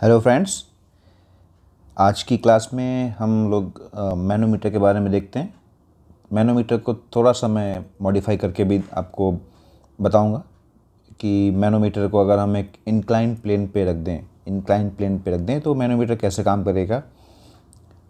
hello friends आज की class में हम लोग मैनोमीटर के बारे में देखते हैं मैनोमीटर को थोड़ा सा मैं मॉडिफाई करके भी आपको बताऊंगा कि मैनोमीटर को अगर हम एक इंक्लाइन प्लेन पे रख दें इंक्लाइन प्लेन पे रख दें तो मैनोमीटर कैसे काम करेगा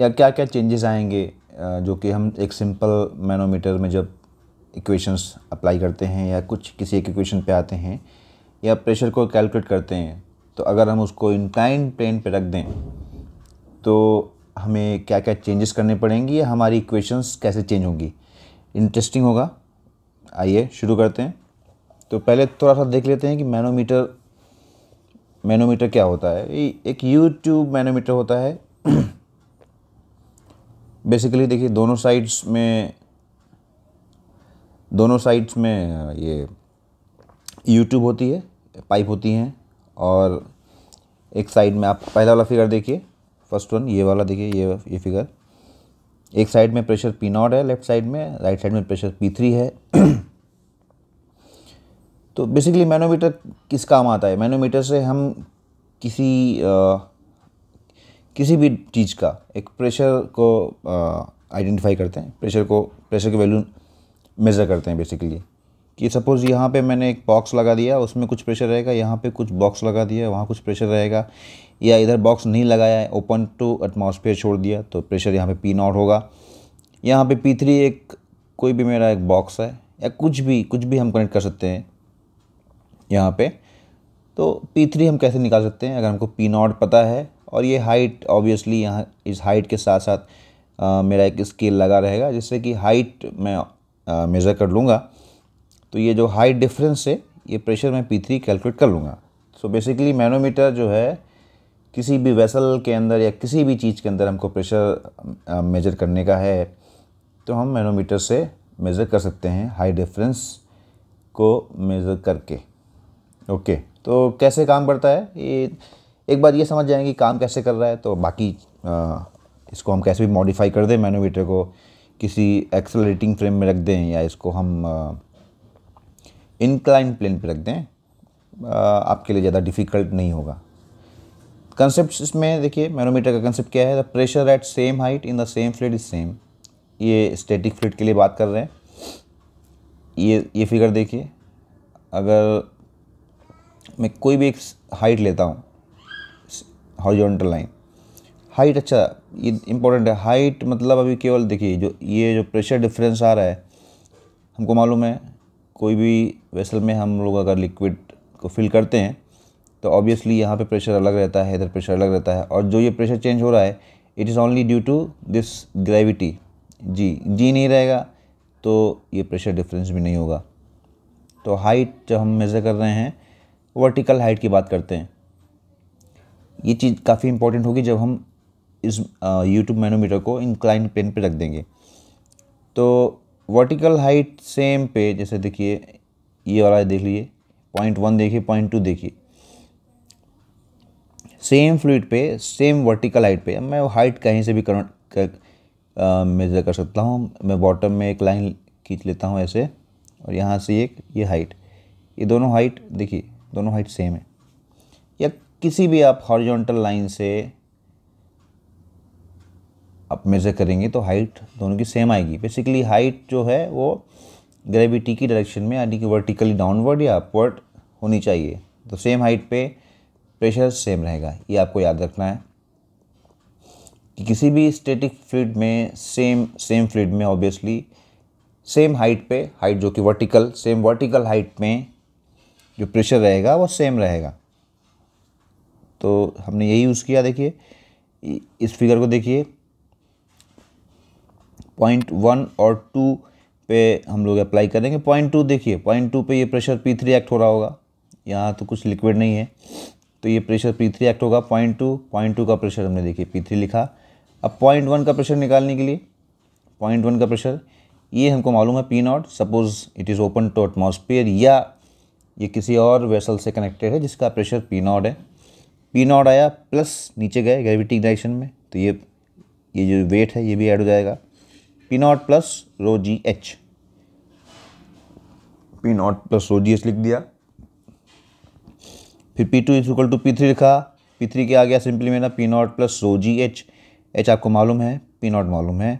या क्या क्या चेंजेस आएंगे जो कि हम एक सिंपल मैनोमीटर में जब इक्वेशंस अप्लाई करते हैं या कुछ किसी एक इक्वेशन पे आते हैं या प्रेशर को कैलकुलेट करते हैं तो अगर हम उसको इंक्लाइन प्लेन पे रख दें तो हमें क्या क्या चेंजेस करने पड़ेंगे या हमारी इक्वेशंस कैसे चेंज होंगी इंटरेस्टिंग होगा आइए शुरू करते हैं तो पहले थोड़ा सा देख लेते हैं कि मैनोमीटर मैनोमीटर क्या होता है एक यूट्यूब मैनोमीटर होता है बेसिकली देखिए दोनों साइड्स में दोनों साइड्स में ये यूट्यूब होती है पाइप होती हैं और एक साइड में आप पहला वाला फिगर देखिए फर्स्ट वन ये वाला देखिए ये ये फिगर एक साइड में प्रेशर पी नॉट है लेफ्ट साइड में राइट साइड में प्रेशर पी थ्री है तो बेसिकली मैनोमीटर किस काम आता है मैनोमीटर से हम किसी आ, किसी भी चीज़ का एक प्रेशर को आइडेंटिफाई करते हैं प्रेशर को प्रेशर की वैल्यू मेज़र करते हैं बेसिकली कि सपोज़ यहाँ पे मैंने एक बॉक्स लगा दिया उसमें कुछ प्रेशर रहेगा यहाँ पे कुछ बॉक्स लगा दिया वहाँ कुछ प्रेशर रहेगा या इधर बॉक्स नहीं लगाया है ओपन टू एटमॉस्फेयर छोड़ दिया तो प्रेशर यहाँ पे पी नॉट होगा यहाँ पे पी थ्री एक कोई भी मेरा एक बॉक्स है या कुछ भी कुछ भी हम कनेक्ट कर सकते हैं यहाँ पर तो पी थ्री हम कैसे निकाल सकते हैं अगर हमको पी नॉट पता है और ये हाइट ऑब्वियसली यहाँ इस हाइट के साथ साथ आ, मेरा एक स्केल लगा रहेगा जिससे कि हाइट मैं मेज़र कर लूँगा तो ये जो हाइट डिफरेंस है ये प्रेशर मैं पी थ्री कैलकुलेट कर लूँगा सो बेसिकली मैनोमीटर जो है किसी भी वेसल के अंदर या किसी भी चीज़ के अंदर हमको प्रेशर मेजर करने का है तो हम मैनोमीटर से मेज़र कर सकते हैं हाई डिफरेंस को मेज़र करके ओके तो कैसे काम करता है ये एक बार ये समझ जाएंगे कि काम कैसे कर रहा है तो बाकी आ, इसको हम कैसे भी मॉडिफाई कर दें मैनोमीटर को किसी एक्सेलरेटिंग फ्रेम में रख दें या इसको हम आ, इंक्लाइन प्लेन पे रख दें आपके लिए ज़्यादा डिफ़िकल्ट नहीं होगा कंसेप्ट इसमें देखिए मैनोमीटर का कंसेप्ट क्या है the pressure at same height in the same fluid is same ये स्टैटिक फ्लिड के लिए बात कर रहे हैं ये ये फिगर देखिए अगर मैं कोई भी एक हाइट लेता हूँ हॉरिजॉन्टल लाइन हाइट अच्छा ये इम्पोर्टेंट है हाइट मतलब अभी केवल देखिए जो ये जो प्रेशर डिफरेंस आ रहा है हमको मालूम है कोई भी वेसल में हम लोग अगर लिक्विड को फिल करते हैं तो ऑब्वियसली यहाँ पे प्रेशर अलग रहता है इधर प्रेशर अलग रहता है और जो ये प्रेशर चेंज हो रहा है it is only due to this gravity G G नहीं रहेगा तो ये प्रेशर डिफरेंस भी नहीं होगा तो हाइट जब हम मेज़र कर रहे हैं वर्टिकल हाइट की बात करते हैं ये चीज़ काफ़ी इंपॉर्टेंट होगी जब हम इस यूट्यूब मैनोमीटर को इंक्लाइन पेन पे रख देंगे तो वर्टिकल हाइट सेम पे जैसे देखिए ये वाला देख लीजिए पॉइंट वन देखिए पॉइंट टू देखिए सेम फ्लूड पे सेम वर्टिकल हाइट पे मैं हाइट कहीं से भी कर, मेजर कर सकता हूँ मैं बॉटम में एक लाइन खींच लेता हूँ ऐसे और यहाँ से एक ये हाइट ये दोनों हाइट देखिए दोनों हाइट सेम है या किसी भी आप हॉरिजॉन्टल लाइन से आप मेज़र करेंगे तो हाइट दोनों की सेम आएगी बेसिकली हाइट जो है वो ग्रेविटी की डायरेक्शन में यानी कि वर्टिकली डाउनवर्ड या अपवर्ड होनी चाहिए तो सेम हाइट पे प्रेशर सेम रहेगा ये आपको याद रखना है कि किसी भी स्टेटिक फ्लूड में सेम सेम फ्लूड में ऑब्वियसली सेम हाइट पे हाइट जो कि वर्टिकल सेम वर्टिकल हाइट में जो प्रेशर रहेगा वो सेम रहेगा तो हमने यही यूज़ किया देखिए इस फिगर को देखिए पॉइंट वन और टू पे हम लोग अप्लाई करेंगे पॉइंट टू देखिए पॉइंट टू पे ये प्रेशर पी थ्री एक्ट हो रहा होगा यहाँ तो कुछ लिक्विड नहीं है तो ये प्रेशर पी थ्री एक्ट होगा पॉइंट टू पॉइंट टू का प्रेशर हमने देखिए पी थ्री लिखा अब पॉइंट वन का प्रेशर निकालने के लिए पॉइंट वन का प्रेशर ये हमको मालूम है P naught suppose it is open to atmosphere या ये किसी और वेसल से कनेक्टेड है जिसका प्रेशर पी नॉट है पी नॉट आया प्लस नीचे गए ग्रेविटी डायरेक्शन में तो ये ये जो वेट है ये भी ऐड हो जाएगा P naught plus rho G H P naught plus rho G H लिख दिया फिर P two equal to P three लिखा पी थ्री क्या आ गया सिंपली मेरा P naught plus rho G H H आपको मालूम है पी नॉट मालूम है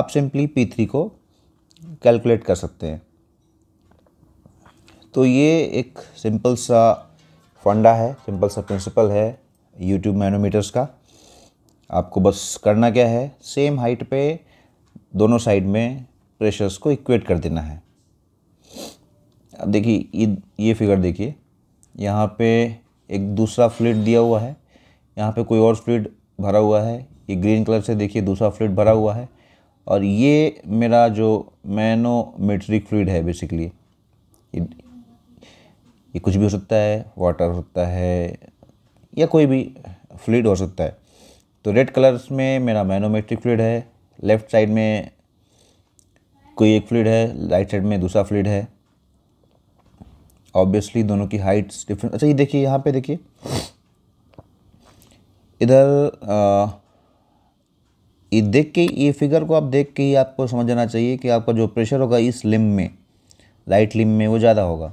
आप सिंपली पी थ्री को कैलकुलेट कर सकते हैं तो ये एक सिंपल सा फंडा है सिंपल सा प्रिंसिपल है यूट्यूब मैनोमीटर्स का आपको बस करना क्या है सेम हाइट पे दोनों साइड में प्रेशर्स को इक्वेट कर देना है अब देखिए ये फिगर देखिए यहाँ पे एक दूसरा फ्लूड दिया हुआ है यहाँ पे कोई और फ्लूड भरा हुआ है ये ग्रीन कलर से देखिए दूसरा फ्लूड भरा हुआ है और ये मेरा जो मैनोमेट्रिक फ्लूड है बेसिकली ये, ये कुछ भी हो सकता है वाटर हो सकता है या कोई भी फ्लूड हो सकता है तो रेड कलर्स में मेरा मैनोमेट्रिक फ्लूड है लेफ्ट साइड में कोई एक फ्लूड है राइट साइड में दूसरा फ्लूड है ऑब्वियसली दोनों की हाइट्स डिफरेंट अच्छा ये देखिए यहाँ पे देखिए इधर ये देख के ये फिगर को आप देख के ही आपको समझ जाना चाहिए कि आपका जो प्रेशर होगा इस लिम्ब में राइट लिम्ब में वो ज़्यादा होगा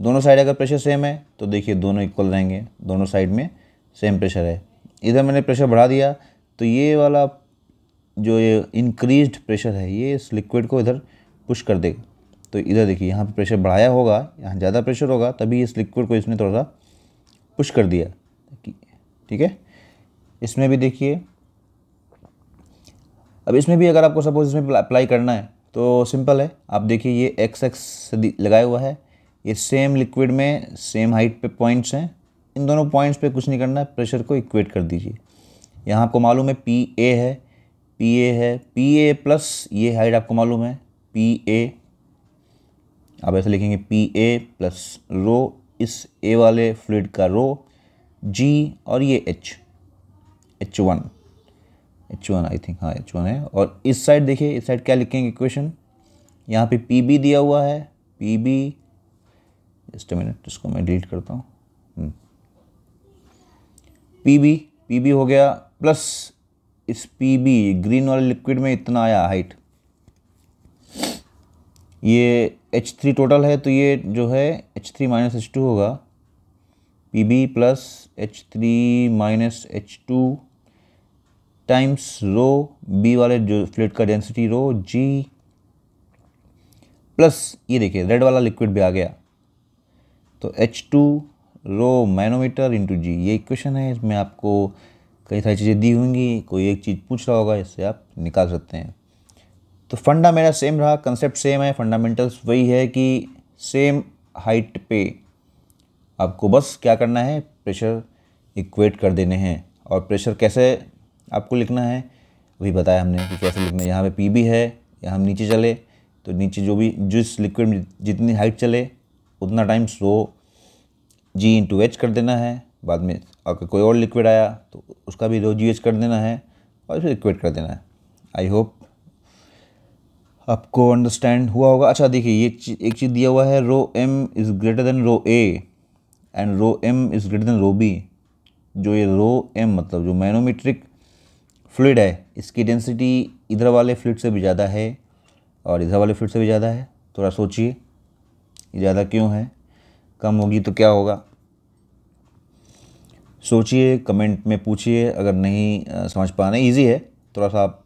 दोनों साइड अगर प्रेशर सेम है तो देखिए दोनों इक्वल रहेंगे दोनों साइड में सेम प्रेशर है इधर मैंने प्रेशर बढ़ा दिया तो ये वाला जो ये इंक्रीज प्रेशर है ये इस लिक्विड को इधर पुश कर देगा तो इधर देखिए यहाँ पे प्रेशर बढ़ाया होगा यहाँ ज़्यादा प्रेशर होगा तभी इस लिक्विड को इसने थोड़ा सा पुश कर दिया ठीक है इसमें भी देखिए अब इसमें भी अगर आपको सपोज इसमें अप्लाई करना है तो सिंपल है आप देखिए ये एक्स एक्स लगाया हुआ है ये सेम लिक्विड में सेम हाइट पे पॉइंट्स हैं इन दोनों पॉइंट्स पे कुछ नहीं करना है प्रेशर को इक्वेट कर दीजिए यहाँ आपको मालूम है पी ए है पी ए है पी ए प्लस ये हाइट आपको मालूम है पी ए आप ऐसे लिखेंगे पी ए प्लस रो इस ए वाले फ्लूड का रो जी और ये H H one H one I think हाँ एच वन है और इस साइड देखिए इस साइड क्या लिखेंगे इक्वेशन यहाँ पे पी बी दिया हुआ है पी बी जस्ट मिनट इसको मैं डिलीट करता हूँ पी बी पी बी हो गया प्लस इस पी बी ग्रीन वाले लिक्विड में इतना आया हाइट ये एच थ्री टोटल है तो ये जो है H three minus H two होगा P B plus H three minus H two times rho B वाले जो फ्लूड का डेंसिटी रो जी प्लस ये देखिए रेड वाला लिक्विड भी आ गया तो H two rho manometer into G ये इक्वेशन है इसमें आपको कई सारी चीज़ें दी होंगी कोई एक चीज़ पूछ रहा होगा इससे आप निकाल सकते हैं तो फंडा मेरा सेम रहा कंसेप्ट सेम है फंडामेंटल्स वही है कि सेम हाइट पे आपको बस क्या करना है प्रेशर इक्वेट कर देने हैं और प्रेशर कैसे आपको लिखना है वही बताया हमने कि कैसे लिखना है यहाँ पे पी भी है यहाँ हम नीचे चले तो नीचे जो भी जिस लिक्विड में जितनी हाइट चले उतना time slow G into H कर देना है बाद में अगर कोई और लिक्विड आया तो उसका भी रोज यूज कर देना है और फिर लिक्विड कर देना है आई होप आपको अंडरस्टैंड हुआ होगा अच्छा देखिए ये एक चीज़ दिया हुआ है rho M is greater than rho A and rho M is greater than rho B जो ये रो एम मतलब जो मैनोमीट्रिक फ्लूड है इसकी डेंसिटी इधर वाले फ्लूड से भी ज़्यादा है और इधर वाले फ्लूड से भी ज़्यादा है थोड़ा सोचिए ज़्यादा क्यों है कम होगी तो क्या होगा सोचिए कमेंट में पूछिए अगर नहीं समझ पाना ईजी है थोड़ा सा आप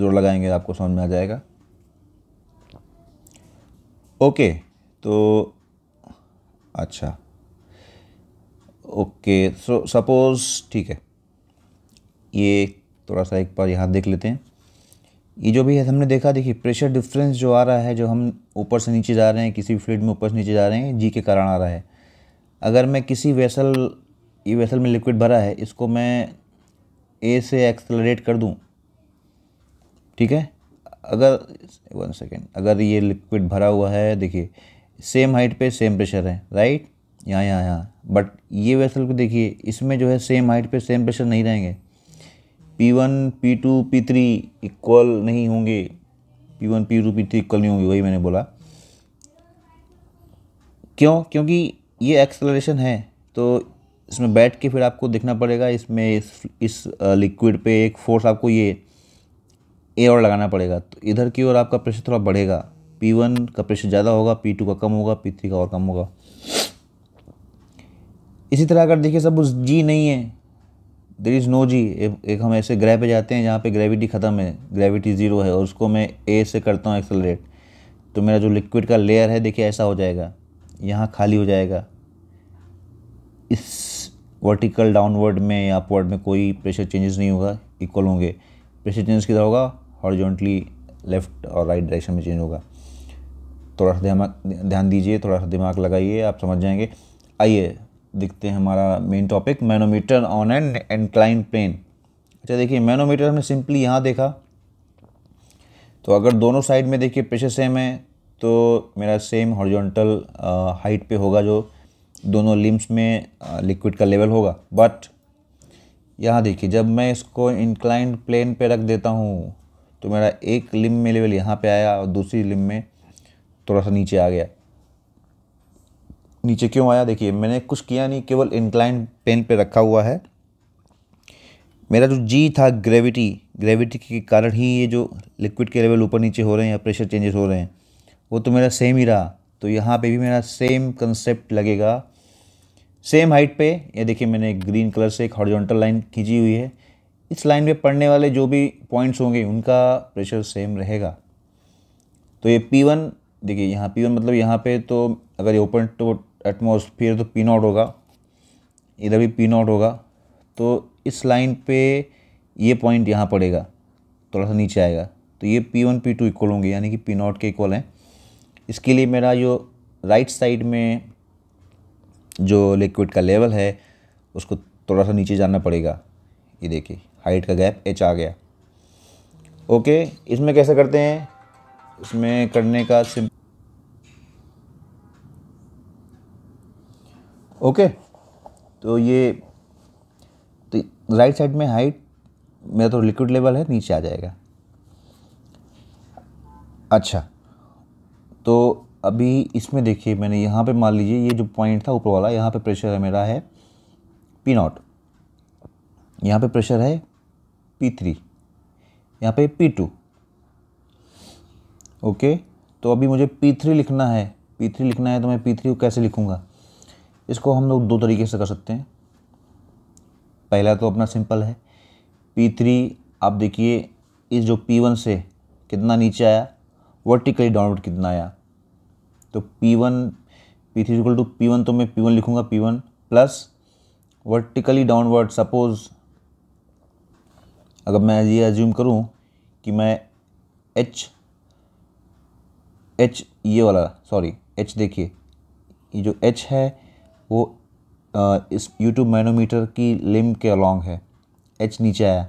जोर लगाएंगे आपको समझ में आ जाएगा ओके तो अच्छा ओके सो सपोज़ ठीक है ये थोड़ा सा एक बार यहाँ देख लेते हैं ये जो भी है हमने देखा देखिए प्रेशर डिफरेंस जो आ रहा है जो हम ऊपर से नीचे जा रहे हैं किसी भी फ्लूड में ऊपर से नीचे जा रहे हैं जी के कारण आ रहा है अगर मैं किसी वेसल ये वेसल में लिक्विड भरा है इसको मैं ए से एक्सलरेट कर दूँ ठीक है अगर वन सेकेंड अगर ये लिक्विड भरा हुआ है देखिए सेम हाइट पे सेम प्रेशर है राइट यहाँ यहाँ यहाँ बट ये वेसल को देखिए इसमें जो है सेम हाइट पे सेम प्रेशर नहीं रहेंगे P1, P2, P3 इक्वल नहीं होंगे P1, P2, P3 इक्वल नहीं होंगे वही मैंने बोला क्यों क्योंकि ये एक्सलरेशन है तो इसमें बैठ के फिर आपको देखना पड़ेगा इसमें इस इस लिक्विड पे एक फोर्स आपको ये एयर लगाना पड़ेगा तो इधर की ओर आपका प्रेशर थोड़ा बढ़ेगा पी वन का प्रेशर ज़्यादा होगा पी टू का कम होगा पी थ्री का और कम होगा इसी तरह अगर देखिए सब उस जी नहीं है देर इज़ नो जी एक हम ऐसे ग्रह पे जाते हैं जहाँ पे ग्रेविटी ख़त्म है ग्रेविटी ज़ीरो है और उसको मैं ए से करता हूँ एक्सेलरेट तो मेरा जो लिक्विड का लेयर है देखिए ऐसा हो जाएगा यहाँ खाली हो जाएगा इस वर्टिकल डाउनवर्ड में या अपवर्ड में कोई प्रेशर चेंजेस नहीं होगा इक्वल होंगे प्रेशर चेंजेस किधर होगा हॉरिजॉन्टली लेफ़्ट और राइट right डायरेक्शन में चेंज होगा थोड़ा सा दिमाग ध्यान दीजिए थोड़ा सा दिमाग लगाइए आप समझ जाएंगे आइए देखते हैं हमारा main topic manometer on and incline plane अच्छा देखिए मैनोमीटर हमने सिंपली यहाँ देखा तो अगर दोनों साइड में देखिए प्रेशर सेम है तो मेरा सेम हॉरिजॉन्टल हाइट पे होगा जो दोनों लिम्स में लिक्विड का लेवल होगा बट यहाँ देखिए जब मैं इसको इंक्लाइंड प्लेन पे रख देता हूँ तो मेरा एक लिम में लेवल यहाँ पे आया और दूसरी लिम में थोड़ा सा नीचे आ गया नीचे क्यों आया देखिए मैंने कुछ किया नहीं केवल इंक्लाइंड प्लेन पे रखा हुआ है मेरा जो जी था ग्रेविटी ग्रेविटी के कारण ही ये जो लिक्विड के लेवल ऊपर नीचे हो रहे हैं या प्रेशर चेंजेस हो रहे हैं वो तो मेरा सेम ही रहा तो यहाँ पे भी मेरा सेम कंसेप्ट लगेगा सेम हाइट पे ये देखिए मैंने ग्रीन कलर से एक हॉरिजॉन्टल लाइन खींची हुई है इस लाइन में पड़ने वाले जो भी पॉइंट्स होंगे उनका प्रेशर सेम रहेगा तो ये पी वन देखिए यहाँ पी वन मतलब यहाँ पे तो अगर ये ओपन टू एटमोसफियर तो पी नॉट होगा इधर भी पी नॉट होगा तो इस लाइन पे ये पॉइंट यहाँ पड़ेगा थोड़ा सा नीचे आएगा तो ये P one P two equal होंगे यानी कि पी नॉट के इक्वल हैं इसके लिए मेरा जो राइट साइड में जो लिक्विड का लेवल है उसको थोड़ा सा नीचे जाना पड़ेगा ये देखिए हाइट का गैप एच आ गया ओके इसमें कैसे करते हैं इसमें करने का सिम ओके तो ये तो राइट साइड में हाइट मेरा तो लिक्विड लेवल है नीचे आ जाएगा अच्छा तो अभी इसमें देखिए मैंने यहाँ पे मान लीजिए ये जो पॉइंट था ऊपर वाला यहाँ पे प्रेशर है मेरा है पी नॉट यहाँ पे प्रेशर है पी थ्री यहाँ पे पी टू ओके तो अभी मुझे पी थ्री लिखना है पी थ्री लिखना है तो मैं पी थ्री को कैसे लिखूँगा इसको हम लोग दो तरीके से कर सकते हैं पहला तो अपना सिंपल है पी थ्री आप देखिए इस जो पी वन से कितना नीचे आया वर्टिकली डाउनवर्ड कितना आया तो P1 one P three equal to P one तो मैं P1 लिखूँगा P1 plus vertically downward suppose अगर मैं ये एज्यूम करूँ कि मैं H H ये वाला सॉरी H देखिए ये जो H है वो आ, इस यूट्यूब मैनोमीटर की लिम के अलॉन्ग है H नीचे आया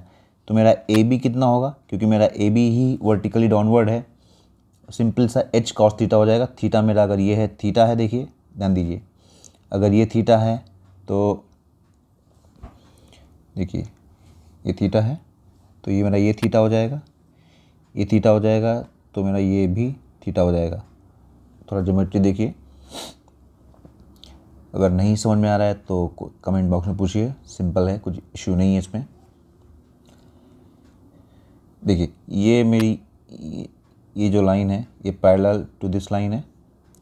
तो मेरा ए बी कितना होगा क्योंकि मेरा ए बी ही वर्टिकली डाउनवर्ड है सिंपल सा एच कॉस थीटा हो जाएगा थीटा मेरा अगर ये है थीटा है देखिए ध्यान दीजिए अगर ये थीटा है तो देखिए ये थीटा है तो ये मेरा ये थीटा हो जाएगा ये थीटा हो जाएगा तो मेरा ये भी थीटा हो जाएगा थोड़ा ज्योमेट्री देखिए अगर नहीं समझ में आ रहा है तो कमेंट बॉक्स में पूछिए सिंपल है कुछ इश्यू नहीं है इसमें देखिए ये मेरी ये जो लाइन है ये पैरेलल टू दिस लाइन है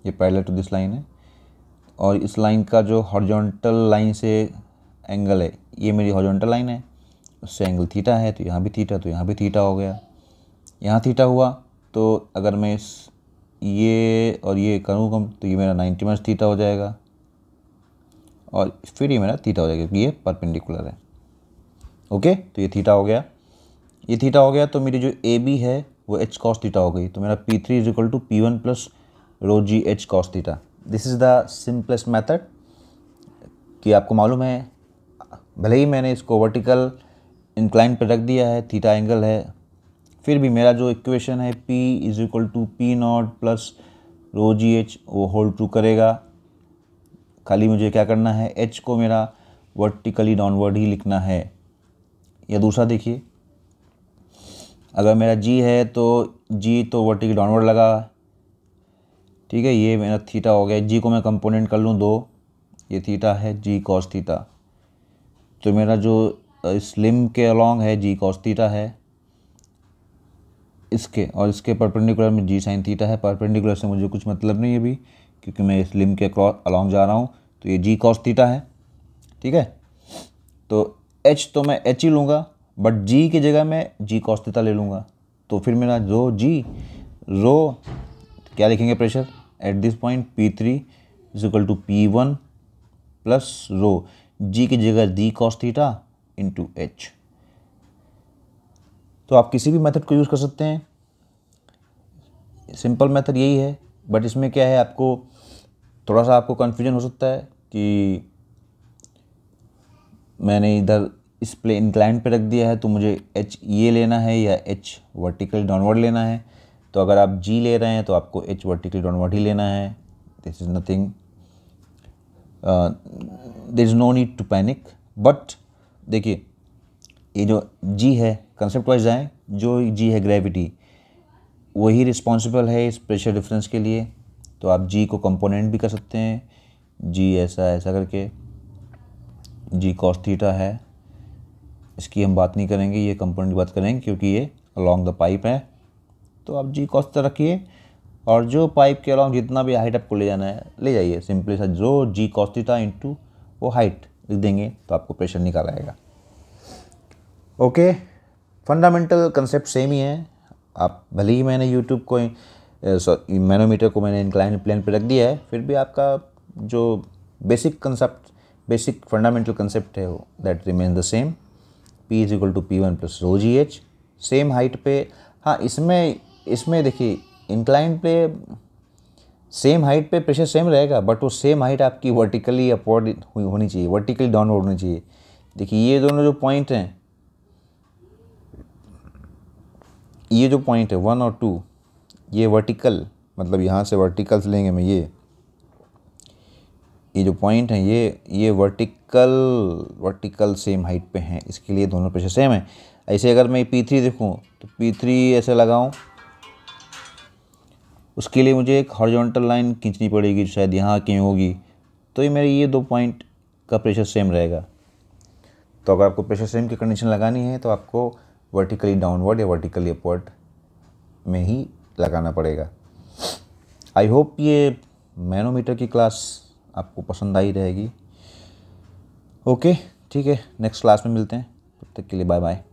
ये पैरेलल टू दिस लाइन है और इस लाइन का जो हॉर्जोंटल लाइन से एंगल है ये मेरी हॉर्जोंटल लाइन है उससे एंगल थीटा है तो यहाँ भी थीटा तो यहाँ भी थीटा हो गया यहाँ थीटा हुआ तो अगर मैं इस ये और ये करूँ कम तो ये मेरा नाइन्टी माइनस थीटा हो जाएगा और फिर ये मेरा थीटा हो जाएगा क्योंकि ये परपेंडिकुलर है ओके तो ये थीटा हो गया ये थीटा हो गया तो मेरी जो ए बी है वो एच कॉस थीटा हो गई तो मेरा P three is equal to P one plus rho G H cos theta this is the simplest method कि आपको मालूम है भले ही मैंने इसको वर्टिकल इंक्लाइन पर रख दिया है थीटा एंगल है फिर भी मेरा जो इक्वेशन है P is equal to P naught plus rho G H वो होल्ड ट्रू करेगा खाली मुझे क्या करना है एच को मेरा वर्टिकली डाउनवर्ड ही लिखना है या दूसरा देखिए अगर मेरा जी है तो जी तो वर्टिकल डाउनवर्ड लगा ठीक है ये मेरा थीटा हो गया जी को मैं कंपोनेंट कर लूँ दो ये थीटा है जी कॉस थीटा तो मेरा जो स्लिम के अलॉन्ग है जी कॉस थीटा है इसके और इसके परपेंडिकुलर में जी साइन थीटा है परपेंडिकुलर से मुझे कुछ मतलब नहीं है अभी क्योंकि मैं स्लिम के क्रॉस अलॉन्ग जा रहा हूँ तो ये जी कॉस थीटा है ठीक है तो एच तो मैं एच ही लूँगा बट जी की जगह मैं जी कॉस ले लूँगा तो फिर मेरा रो जी रो क्या लिखेंगे pressure at this point P three is equal to P one plus rho G की जगह D cos theta into H तो आप किसी भी मेथड को यूज़ कर सकते हैं सिंपल मेथड यही है बट इसमें क्या है आपको थोड़ा सा आपको कन्फ्यूजन हो सकता है कि मैंने इधर इस प्ले इंक्लाइन पे रख दिया है तो मुझे एच ये लेना है या एच वर्टिकल डाउनवर्ड लेना है तो अगर आप जी ले रहे हैं तो आपको एच वर्टिकल डाउनवर्ड ही लेना है this is nothing there is no need to panic but देखिए ये जो जी है कंसेप्ट वाइज आए जो जी है ग्रेविटी वही रिस्पॉन्सिबल है इस प्रेशर डिफरेंस के लिए तो आप जी को कंपोनेंट भी कर सकते हैं जी ऐसा ऐसा करके जी कॉस्थीटा है इसकी हम बात नहीं करेंगे ये कंपोनेंट की बात करेंगे क्योंकि ये अलॉन्ग द पाइप है तो आप जी कॉस्ट रखिए और जो पाइप के अलॉन्ग जितना भी हाइट आपको ले जाना है ले जाइए सिंपली सा जो जी कॉस्ट था इंटू वो हाइट लिख देंगे तो आपको प्रेशर निकाल आएगा ओके फंडामेंटल कंसेप्ट सेम ही है आप भले ही मैंने यूट्यूब को मैनोमीटर को मैंने इंक्लाइन प्लेन पर रख दिया है फिर भी आपका जो basic concept basic fundamental concept है वो that remain the same P is equal to P one plus rho G H same height पे हाँ इसमें इसमें देखिए इंक्लाइन पे सेम हाइट पे प्रेशर सेम रहेगा बट वो सेम हाइट आपकी वर्टिकली अपवर्ड होनी चाहिए वर्टिकली डाउनवर्ड होनी चाहिए देखिए ये दोनों जो पॉइंट हैं ये जो पॉइंट है वन और टू ये वर्टिकल मतलब यहाँ से वर्टिकल्स लेंगे मैं ये ये जो पॉइंट हैं ये ये वर्टिकल वर्टिकल सेम हाइट पे हैं इसके लिए दोनों प्रेशर सेम है ऐसे अगर मैं पी थ्री देखूँ तो पी थ्री ऐसे लगाऊँ उसके लिए मुझे एक हॉरिजॉन्टल लाइन खींचनी पड़ेगी शायद यहाँ की होगी तो ये मेरे ये दो पॉइंट का प्रेशर सेम रहेगा तो अगर आपको प्रेशर सेम की कंडीशन लगानी है तो आपको वर्टिकली डाउनवर्ड या वर्टिकली अपवर्ड में ही लगाना पड़ेगा आई होप ये मैनोमीटर की क्लास आपको पसंद आई रहेगी ओके ठीक है नेक्स्ट क्लास में मिलते हैं तब तक के लिए बाय बाय